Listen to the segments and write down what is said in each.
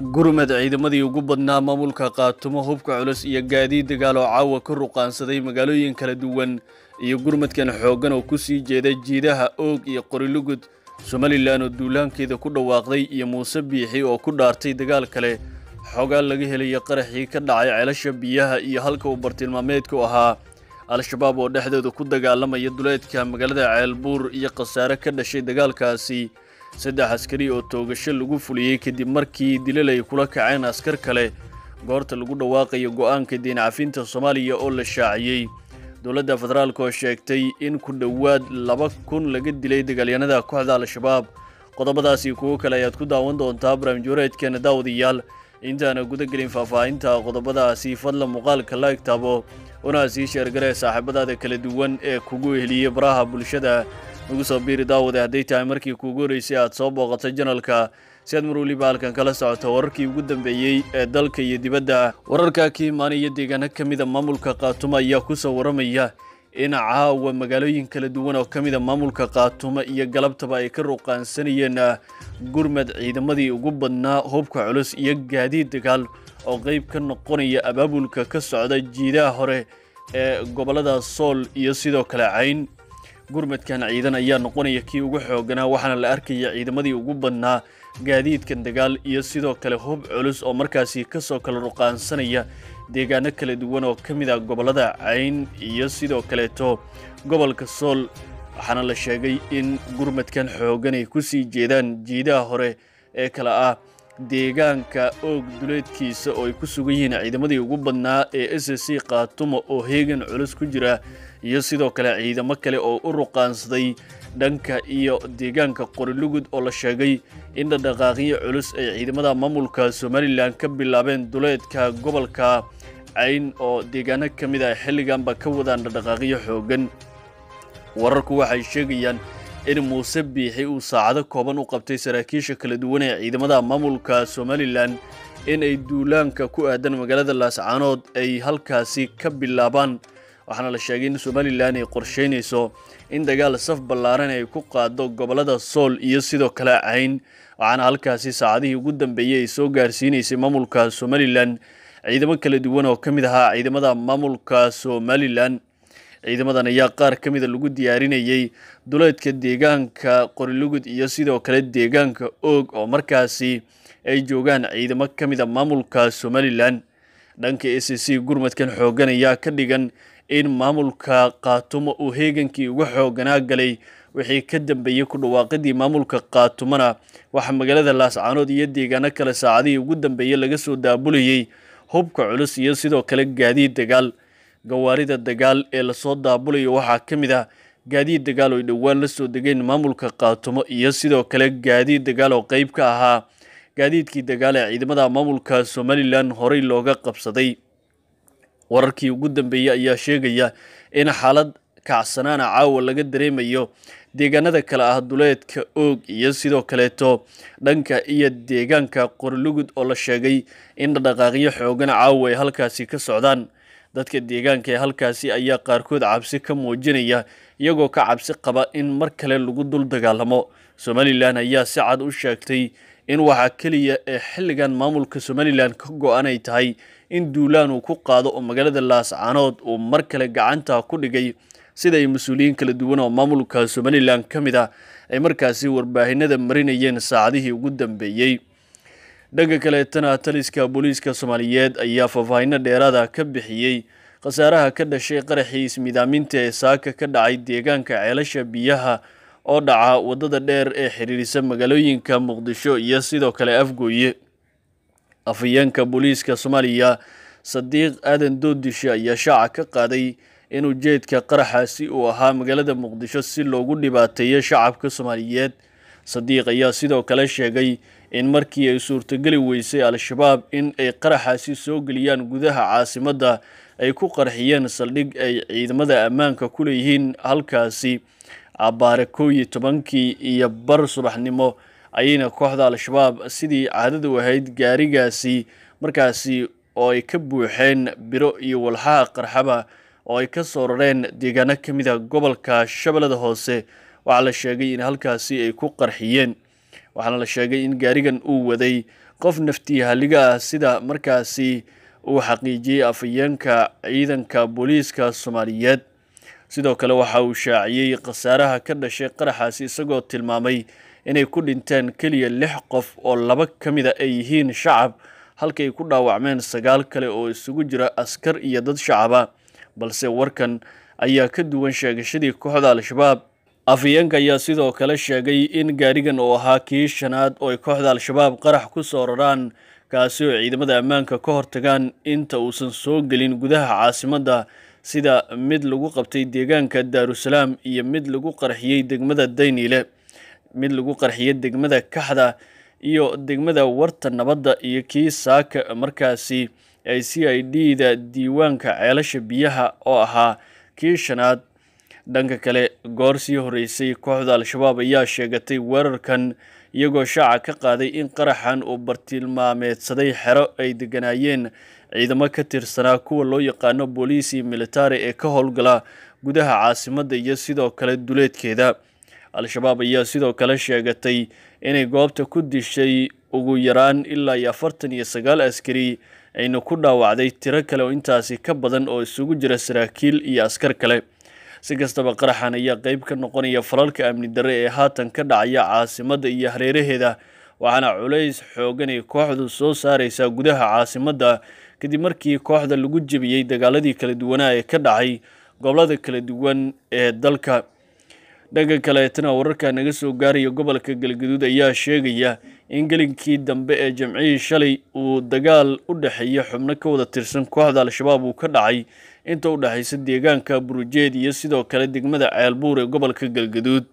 gurmad ciidamadii ugu badnaa maamulka qaatumo hubka culus iyo gaadiid dagaal oo caawa ka ruqaansaday magaalooyin kala duwan iyo gurmadkan xooggan oo ku sii jeeda jiidaha oog iyo qorilugud somalilan oo duulaankeeda ku dhawaaqday iyo muuse biixi oo ku dhaartay dagaal kale xoogaa laga helaya qaraxii ka dhacay ceelasha biyaha iyo halka uu bartilmaameedku ahaa al-shabaab oo dhexdooda ku dagaalamaya duleedka magaalada ceelbuur iyo khasaare ka dhashay dagaalkaasi saddex askari oo toogasho lagu fuliyey kadib markii dilal ay kula kaceen askar kale goorta lagu dhawaaqayo go'aanka diincafinta soomaaliya oo la shaaciyey dowladda federaalka oo sheegtay in ku dhowaad laba kun laga dilay dagaalyanada kooxda al-shabaab qodobadaasi kuwo kale ayaad ku daawan doontaa barnaamijwareedkeena daawadayaal intaana gudagelin faahfaahinta qodobadaasi fadla muuqaalka laagtaabo unaa una sii sheergaree saaxiibadaada kala duwan ee kugu heliya baraha bulshada ugu soo biiri daawade hadday tahay markii kuugu horeysay aad soo booqatay janalka si aad mar weliba halkan kala socoto wararkii ugu dambeeyey ee dalka iyo dibadda wararka kiimaani iyo deegaano ka mida ah maamulka khaatumo ayaa ku soo waramaya in caawa magaalooyin kala duwan oo ka mida ah maamulka khaatumo iyo galabtaba ay ka ruqaansanayeen gurmad ciidamadii ugu badnaa hubka culus iyo gaadiid dagaal oo qayb ka noqonaya abaabulka ka socda jiidaha hore ee gobollada sool iyo sidoo kale cayn gurmadkan ciidan ayaa noqonaya kii ugu xooganaa waxaana la arkaya ciidamadii ugu badnaa gaadiidkan dagaal iyo sidoo kale hub culus oo markaasi kasoo kala ruqaansanaya deegaano kala duwan oo ka mid ah gobollada cayn iyo sidoo kaleeto gobolka sool waxaana la sheegay in gurmadkan xoogan ay ku sii jeedaan jiidaha hore ee kale ah deegaanka oog duleedkiisa oo ay ku sugan yihiin ciidamadii ugu badnaa ee s c khaatumo oo heegan culus ku jira iyo sidoo kale ciidamo kale oo u ruqaansaday dhanka iyo deegaanka qorilugud oo la sheegay in dhadhaqaaqyo culus ay ciidamada maamulka somalilan ka bilaabeen duleedka gobolka cayn oo deegaano ka mid ah xilliganba ka wadaan dhadhaqaaqyo xooggan wararku waxay sheegayaan in muuse biixi uu saacado kooban u qabtay saraakiisha kala duwan ee ciidamada maamulka somalilan in ay duulaanka ku aadan magaalada laascaanood ay halkaasi ka bilaabaan waxaana la sheegay in somalilan ay qorsheynayso in dagaal saf ballaaran ay ku qaado gobollada sool iyo sidoo kale cayn waxaana halkaasi saacadihii ugu dambeeyey ay soo gaarsiinaysay maamulka somalilan ciidamo kala duwan oo ka mid ahaa ciidamada maamulka somalilan ciidamadan ayaa qaar ka mida lagu diyaarinayay duleedka deegaanka qorilugud iyo sidoo kale deegaanka oog oo markaasi ay joogaan ciidamo ka mida maamulka somalilan dhanka a c c gurmadkan xoogan ayaa ka dhigan in maamulka qaatumo uu heegankii uga xooganaa galay wixii ka dambeeyey ku dhawaaqidii maamulka qaatumona waxa magaalada laascaanood iyo deegaano kale saacadihii ugu dambeeyey laga soo daabulayey hubka culus iyo sidoo kale gaadiid dagaal gawaarida dagaal ee lasoo daabulaya waxaa ka mid ah gaadiid dagaal oo ay dhowaan la soo degeen maamulka qaatumo iyo sidoo kale gaadiid dagaal oo qeyb ka ahaa gaadiidkii dagaal ee ciidamada maamulka somalilan horey looga qabsaday wararkii ugu dambeeyey ayaa sheegaya in xaalad kacsanaana ah caawa laga dareemayo deegaanada kale ah duleedka oog iyo sidoo kaleeto dhanka iyo deegaanka qorlugud oo la sheegay in dhadhaqaaqyo xoogan caawa ay halkaasi ka socdaan dadka deegaanka ee halkaasi ayaa qaarkood cabsi ka muujinaya iyagoo ka cabsi qaba in mar kale lagu dul dagaalamo somalilan ayaa si cad u sheegtay in waxaa keliya ee xilligan maamulka somalilan ka go anay tahay in duulaan uu ku qaado oo magaalada laascaanood uu mar kale gacanta ku dhigay sida ay mas-uuliyiin kala duwan oo maamulka somalilan ka mid ah ay markaasi warbaahinada marinayeen saacadihii ugu dambeeyey dhanka kaleetana taliska booliiska soomaaliyeed ayaa faahfaahino dheeraada ah ka bixiyey khasaaraha ka dhashay qaraxii ismidaaminta ee saaka ka dhacay deegaanka ceelasha biyaha oo dhaca waddada dheer ee xiriirisa magaalooyinka muqdisho iyo sidoo kale afgooye afhayeenka booliiska soomaaliya sadiiq aadan doodishe ayaa shaaca ka qaaday in jeedka qaraxaasi uu ahaa magaalada muqdisho si loogu dhibaateeyo shacabka soomaaliyeed sadiiq ayaa sidoo kale sheegay in markii ay suurtogeli weysay al-shabaab in ay qaraxaasi soo geliyaan gudaha caasimadda ay ku qarxiyeen saldhig ay ciidamada ammaanka ku leeyihiin halkaasi abaare kow iyo tobankii iyo bar subaxnimo ayayna kooxda al-shabaab sidii caadadu ahayd gaarigaasi markaasi oo ay ka buuxeen biro iyo walxaha qarxaba oo ay ka soo rareen deegaano ka mid a ah gobolka shabeellada hoose waxaa la sheegay in halkaasi ay ku qarxiyeen waxaana la sheegay in gaarigan uu waday qof naftii halliga ah sida markaasi uu xaqiijiyey afhayeenka ciidanka booliiska soomaaliyeed sidoo kale waxa uu shaaciyey khasaaraha ka dhashay qaraxaasi isagoo tilmaamay inay ku dhinteen keliya lix qof oo laba ka mida ay yihiin shacab halkay ku dhaawacmeen sagaal kale oo isugu jira askar iyo dad shacaba balse warkan ayaa ka duwan sheegashadii kooxda al-shabaab afhayeenk ayaa sidoo kale sheegay in gaarigan oo ahaa kii shanaad oo ay kooxda al-shabaab qarax ku soo raraan kaasi oo ciidamada ammaanka ka hortagaan inta uusan soo gelin gudaha caasimadda sida mid lagu qabtay deegaanka daarusalaam iyo mid lagu qarxiyey degmada dayniile mid lagu qarxiyey degmada kaxda iyo degmada warta nabadda iyo kii saaka markaasi ay c i d da diiwaanka ceelasha biyaha oo ahaa kii shanaad dhanka kale goor sii horeysay kooxda al-shabaab ayaa sheegatay weerarkan iyagoo shaaca ka qaaday in qaraxan uu bartilmaameedsaday xero ay deganaayeen ciidamo ka tirsanaa kuwa loo yaqaano iyo militaari ee ka howlgala gudaha caasimadda iyo sidoo kale duleedkeeda al-shabaab ayaa sidoo kale sheegatay inay goobta ku dishay ugu yaraan ilaa iyo afartan iyo sagaal askari ayna ku dhaawacday tiro kale oo intaasi ka badan oo isugu jira saraakiil iyo askar kale si kastaba qaraxan ayaa qeyb ka noqonaya falalka amni dare ee haatan ka dhacaya caasimadda iyo hareeraheeda waxaana culays xoogan ay kooxdu soo saaraysaa gudaha caasimadda kadib markii kooxda lagu jebiyey dagaaladii kala duwanaa ee ka dhacay gobolada kala duwan ee dalka dhanka kaleetana wararka naga soo gaaraya gobolka galgaduud ayaa sheegaya in gelinkii dambe ee jamcihii shalay uu dagaal u dhexeeya xubno ka wada tirsan kooxda al-shabaab uu ka dhacay inta u dhexaysa deegaanka burujeed iyo sidoo kale degmada ceelbuur ee gobolka galgaduud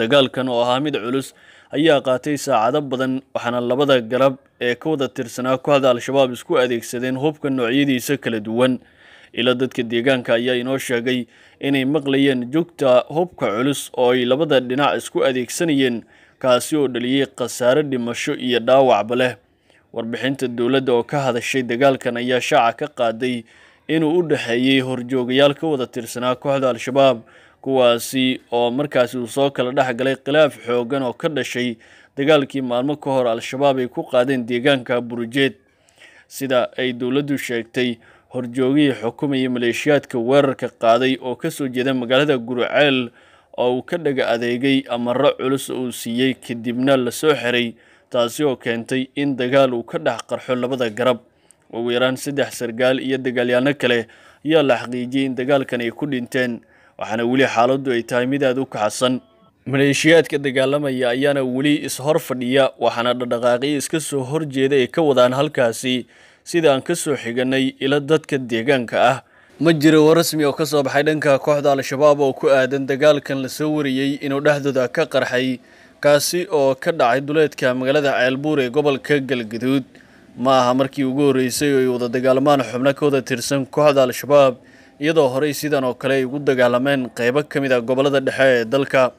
dagaalkan oo ahaa mid culus ayaa qaatay saacado badan waxaana labada garab ee ka wada tirsanaa kooxda al-shabaab isku adeegsadeen hubka noocyadiisa kala duwan ila dadka deegaanka ayaa inoo sheegay inay maqlayeen joogta hubka culus oo ay labada dhinac isku adeegsanayeen kaasi oo dhaliyey khasaare dhimasho iyo dhaawacba leh warbixinta dowladda oo ka hadashay dagaalkan ayaa shaaca ka qaaday inuu u dhexeeyey horjoogayaal ka wada tirsanaa kooxda al-shabaab kuwaasi oo markaasi uu soo kala dhexgalay khilaaf xoogan oo ka dhashay dagaalkii maalmo ka hor al-shabaab ay ku qaadeen deegaanka burujeed sida ay dowladdu sheegtay horjoogihii xukumayay maleeshiyaadka weerarka qaaday oo kasoo jeeda magaalada guruceel oo uu ka dhaga adeegay amaro culus oo uu siiyey kadibna lasoo xiray taasi oo keentay in dagaal uu ka dhex qarxo labada garab ugu yaraan saddex sargaal iyo dagaalyaalno kale ayaa la xaqiijiyey in dagaalkan ay ku dhinteen waxaana weli xaaladdu ay tahay mid aada u kaxsan maleeshiyaadka dagaalamaya ayaana weli is-hor fadhiya waxaana dhadhaqaaqyo iska soo horjeeda ay ka wadaan halkaasi sida aan ka soo xiganay ila dadka deegaanka ah ma jiro war rasmi oo ka soo baxay dhanka kooxda al-shabaab oo ku aadan dagaalkan la soo wariyey inuu dhexdooda ka qarxay kaasi oo ka dhacay duleedka magaalada ceelbuur ee gobolka galgaduud ma aha markii ugu horreysay oo ay wada dagaalamaan xubno ka wada tirsan kooxda al-shabaab iyadoo horay sidan oo kale ay ugu dagaalameen qeybo ka mid a ah gobollada dhexe ee dalka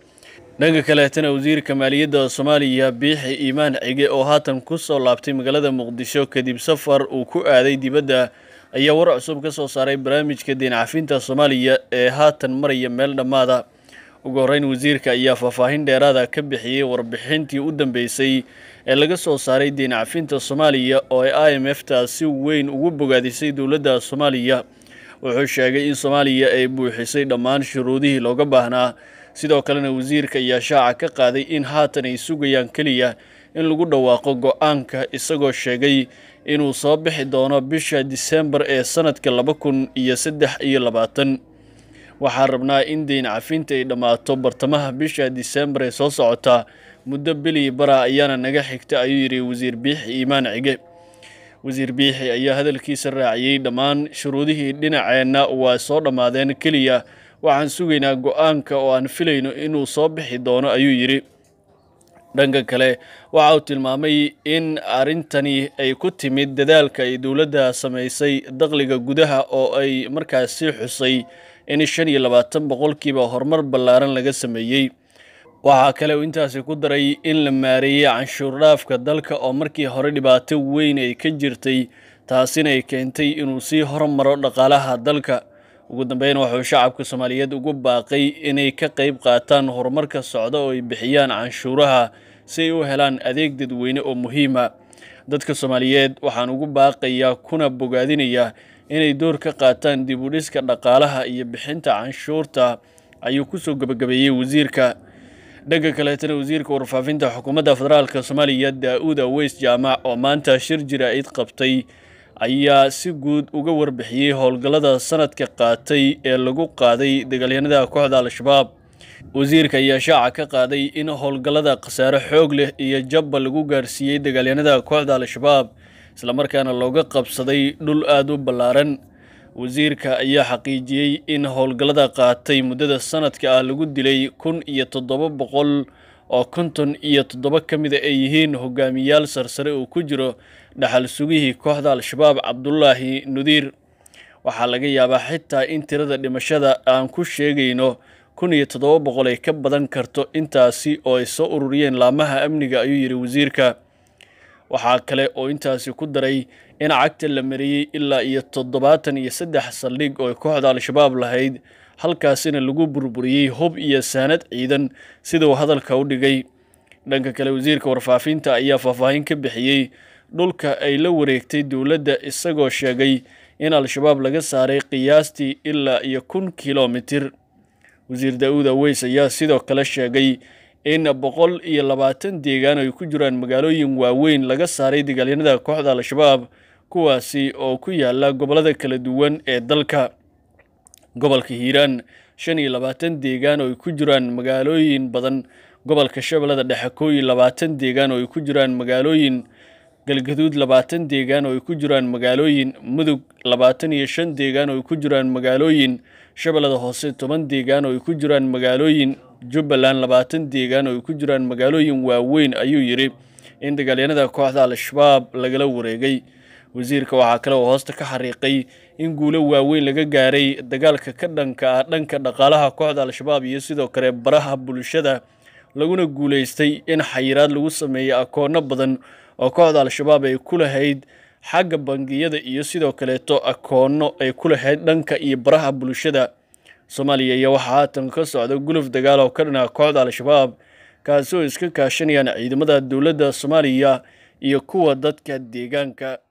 dhanka kaleetana wasiirka maaliyadda soomaaliya biixi iimaan cige oo haatan ku soo laabtay magaalada muqdisho kadib safar uu ku aaday dibadda ayaa war cusub ka soo saaray barnaamijka deen cafinta soomaaliya ee haatan maraya meel dhammaada ugu horreyn wasiirka ayaa faahfaahin dheeraada ka bixiyey warbixintii u dambeysay ee laga soo saaray diinacafinta soomaaliya oo ay i m f ta si weyn ugu bogaadisay dowladda soomaaliya wuxuu sheegay in soomaaliya ay buuxisay dhammaan shuruudihii looga baahnaa sidoo kalena wasiirka ayaa shaaca ka qaaday in haatan ay sugayaan keliya in lagu dhawaaqo go'aanka isagoo sheegay inuu soo bixi doono bisha disembar ee sannadka laba kun iyo saddex iyo labaatan waxaan rabnaa in deyn cafinta ay dhammaato bartamaha bisha diseembar ee soo socota muddo beli bara ayaana naga xigta ayuu yidhi wasiir biixi iimaan cige wasiir biixi ayaa hadalkiisa raaciyey dhammaan shuruudihii dhinaceenna waa soo dhammaadeen keliya waxaan sugaynaa go'aanka oo aan filayno inuu soo bixi doono ayuu yidhi dhanka kale waxa uu tilmaamay in arrintani ay ku timid dadaalka ay dowladda samaysay dakhliga gudaha oo ay markaasi xusay in shan iyo labaatan boqolkiiba horumar ballaaran laga sameeyey waxaa kale uu intaasi ku daray in la maareeyey canshuurdhaafka dalka oo markii hore dhibaato weyn ay ka jirtay taasina ay keentay inuu sii hormaro dhaqaalaha dalka ugu dambeyn wuxuu shacabka soomaaliyeed ugu baaqay inay ka qayb qaataan horumarka socda oo ay bixiyaan canshuuraha si ay u helaan adeeg dadweyne oo muhiima ah. dadka soomaaliyeed waxaan ugu baaqayaa kuna bogaadinayaa inay door ka qaataan dib u dhiska dhaqaalaha iyo bixinta canshuurta ayuu kusoo gebagabeeyey wasiirka dhanka kaleetana wasiirka warfaafinta xukuumadda federaalka soomaaliya daa-uud aweys jaamac oo maanta shir jiraa id qabtay ayaa si guud uga warbixiyey howlgallada sanadka qaatay ee lagu qaaday dagaalyahanada kooxda al-shabaab wasiirka ayaa shaaca ka qaaday in howlgallada khasaare xoog leh iyo jabba lagu gaarsiiyey dagaalyahanada kooxda al-shabaab islamarkaana looga qabsaday dhul aada u ballaaran wasiirka ayaa xaqiijiyey in howlgallada qaatay muddada sanadka ah lagu dilay kun iyo toddoba boqol oo konton iyo toddoba ka mida ah ay yihiin hogaamiyaal sarsare uu ku jiro dhaxal sugihii kooxda al-shabaab cabdulaahi nudiir waxaa laga yaabaa xitaa in tirada dhimashada aan ku sheegayno kun iyo toddoba boqol ay ka badan karto intaasi oo ay soo ururiyeen laamaha amniga ayuu yidhi wasiirka waxaa kale oo intaasi ku daray in cagta la mariyey ilaa iyo toddobaatan iyo saddex saldhig oo kooxda al-shabaab lahayd halkaasina lagu burburiyey hub iyo saanad ciidan siduu hadalka u dhigay dhanka kale wasiirka warfaafinta ayaa faahfaahin ka bixiyey dhulka ay la wareegtay dowladda isagoo sheegay in al-shabaab laga saaray qiyaastii ilaa iyo kun kilomitir wasiir da-uud aweys ayaa sidoo kale sheegay in boqol iyo labaatan deegaan ay ku jiraan magaalooyin waaweyn laga saaray dagaalyanada kooxda al-shabaab kuwaasi oo ku yaala gobollada kala duwan ee dalka gobolka hiiraan shan iyo labaatan deegaan oo ku jiraan magaalooyin badan gobolka shabeelada dhexe koo iyo labaatan deegaan oo ay ku jiraan magaalooyin galgaduud labaatan deegaan oo ay ku jiraan magaalooyin mudug labaatan iyo shan deegaan oy ku jiraan magaalooyin shabeelada hoose toban deegaan oo ku jiraan magaalooyin jubbaland labaatan deegaan oo ay ku jiraan magaalooyin waaweyn ayuu yidhi in dagaalyanada kooxda al-shabaab lagala wareegay wasiirka waxaa kale oo hoosta ka xariiqay in guulo waaweyn laga gaaray dagaalka ka dhanka ah dhanka dhaqaalaha kooxda al-shabaab iyo sidoo kale baraha bulshada laguna guulaystay in xayiraad lagu sameeyey akoonno badan oo kooxda al-shabaab ay ku lahayd xagga bangiyada iyo sidoo kaleeto akoonno ay ku lahayd dhanka iyo baraha bulshada soomaaliya iyo waxaa haatan ka socda guluf dagaal oo ka dhinaca kooxda al-shabaab kaasi iska kaashanayaan ciidamada dowladda soomaaliya iyo kuwa dadka deegaanka